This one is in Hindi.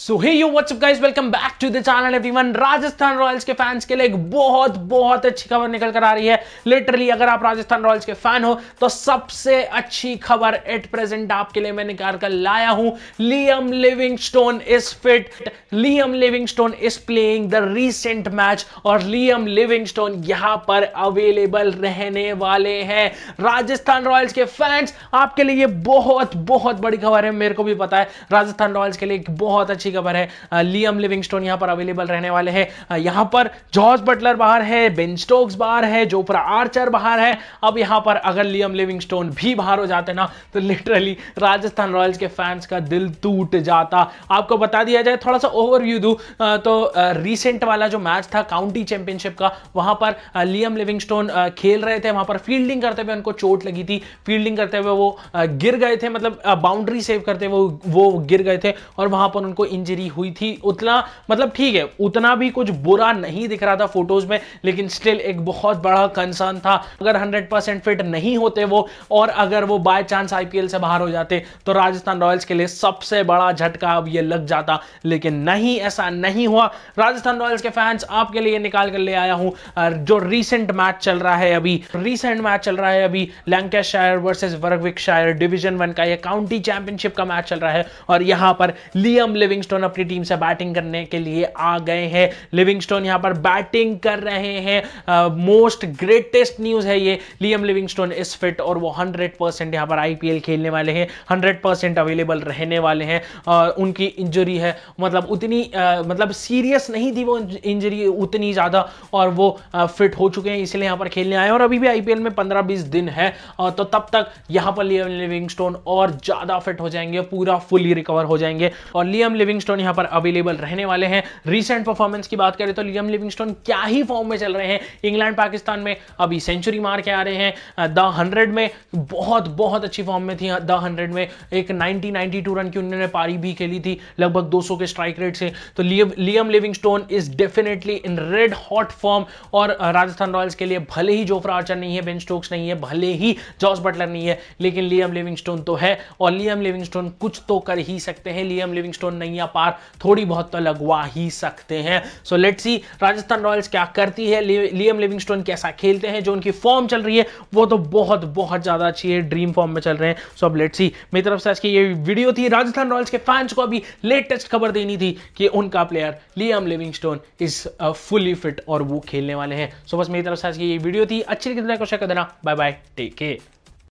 so hey you what's up guys welcome back to the channel everyone Rajasthan Royals के फैंस के लिए एक बहुत बहुत अच्छी खबर निकल कर आ रही है लिटरली अगर आप राजस्थान रॉयल्स के फैन हो तो सबसे अच्छी खबर एट प्रेजेंट आपके लिए मैं निकाल कर लाया हूं Liam Livingstone is fit Liam Livingstone is playing the recent match और लियम लिविंगस्टोन यहां पर अवेलेबल रहने वाले हैं राजस्थान रॉयल्स के फैंस आपके लिए बहुत बहुत बड़ी खबर है मेरे को भी पता है राजस्थान रॉयल्स के लिए एक बहुत अच्छी खबर है लियम लिविंगस्टोन यहां पर अवेलेबल रहने वाले हैं यहां पर जॉर्ज बटलर बाहर है बेन स्टोक्स बाहर है जोपरा आर्चर बाहर है अब यहां पर अगर लियम लिविंगस्टोन भी बाहर हो जाते ना तो लिटरली राजस्थान रॉयल्स के फैंस का दिल टूट जाता आपको बता दिया जाए थोड़ा सा ओवरव्यू दू तो रिसेंट वाला जो मैच था काउंटी चैंपियनशिप का वहां पर लियम लिविंगस्टोन खेल रहे थे वहां पर फील्डिंग करते हुए उनको चोट लगी थी फील्डिंग करते हुए वो गिर गए थे मतलब बाउंड्री सेव करते हुए वो गिर गए थे और वहां पर उनको इंजरी हुई थी उतना मतलब ठीक है उतना भी कुछ बुरा नहीं दिख रहा था फोटोज में लेकिन स्टिल एक बहुत बड़ा कंसर्न था अगर हंड्रेड परसेंट फिट नहीं होते वो और अगर वो बाय चांस आईपीएल से बाहर हो जाते तो राजस्थान रॉयल्स के लिए सबसे बड़ा झटका अब ये लग जाता लेकिन नहीं ऐसा नहीं हुआ राजस्थान रॉयल्स के फैंस आपके लिए निकाल कर ले आया हूं जो रिसेंट मैच चल रहा है अभी रिसेंट मैच चल रहा है अभी लैंकेशायर वर्सेज वर्गविक शायर डिविजन वन का यह काउंटी चैंपियनशिप का मैच चल रहा है और यहां पर लियम लिविंग लिविंगस्टोन अपनी टीम से बैटिंग करने के लिए आ गए हैं लिविंगस्टोन यहां पर बैटिंग कर रहे हैं मोस्ट ग्रेटेस्ट न्यूज़ है ये लियम लिविंगस्टोन इज फिट और वो हंड्रेड परसेंट यहां पर आईपीएल खेलने वाले हैं हंड्रेड परसेंट अवेलेबल रहने वाले हैं आ, उनकी इंजरी है मतलब उतनी आ, मतलब सीरियस नहीं थी वो इंजरी उतनी ज़्यादा और वो आ, फिट हो चुके हैं इसलिए यहां पर खेलने आए और अभी भी आईपीएल में पंद्रह बीस दिन है आ, तो तब तक यहां पर लियम लिविंगस्टोन और ज़्यादा फिट हो जाएंगे पूरा फुली रिकवर हो जाएंगे और लियम लिविंग लिविंगस्टोन यहां पर अवेलेबल रहने वाले हैं रिसेंट परफॉर्मेंस की बात करें तो लियम लिविंगस्टोन क्या ही फॉर्म में चल रहे हैं इंग्लैंड पाकिस्तान में अभी सेंचुरी मार के आ रहे हैं द हंड्रेड में बहुत बहुत अच्छी फॉर्म में थी द हंड्रेड में एक नाइनटी नाइनटी टू रन की उन्होंने पारी भी खेली थी लगभग दो के स्ट्राइक रेट से तो Liam Livingstone is definitely in red hot form और राजस्थान रॉयल्स के लिए भले ही जोफ्रा आर्चर नहीं है बेन स्टोक्स नहीं है भले ही जॉस बटलर नहीं है लेकिन लियम लिविंगस्टोन तो है और लियम लिविंगस्टोन कुछ तो कर ही सकते हैं लियम लिविंगस्टोन नहीं या पार थोड़ी बहुत तो लगवा ही सकते हैं so let see Rajasthan Royals क्या करती है लियम लिविंगस्टोन कैसा खेलते हैं जो उनकी फॉर्म चल रही है वो तो बहुत बहुत ज़्यादा अच्छी है ड्रीम फॉर्म में चल रहे हैं सो अब लेट सी मेरी तरफ से आज की ये वीडियो थी राजस्थान रॉयल्स के फैंस को अभी लेटेस्ट खबर देनी थी कि उनका player Liam Livingstone is fully fit और वो खेलने वाले हैं सो बस मेरी तरफ से आज की ये वीडियो थी अच्छी लगी को तो शेयर कर देना बाय बाय टेक केयर